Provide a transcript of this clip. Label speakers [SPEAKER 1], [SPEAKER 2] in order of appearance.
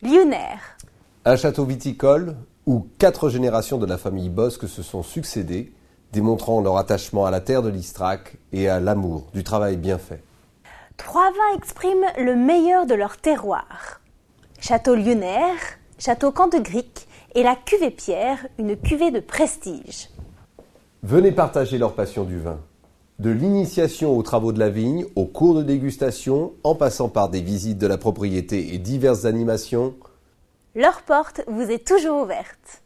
[SPEAKER 1] Lyonnaire.
[SPEAKER 2] Un château viticole où quatre générations de la famille Bosque se sont succédées, démontrant leur attachement à la terre de l'Istrac et à l'amour du travail bien fait.
[SPEAKER 3] Trois vins expriment le meilleur de leur terroir. Château Lyonnaire, Château Camp de Gric et la cuvée Pierre, une cuvée de prestige.
[SPEAKER 2] Venez partager leur passion du vin de l'initiation aux travaux de la vigne, aux cours de dégustation, en passant par des visites de la propriété et diverses animations,
[SPEAKER 3] leur porte vous est toujours ouverte.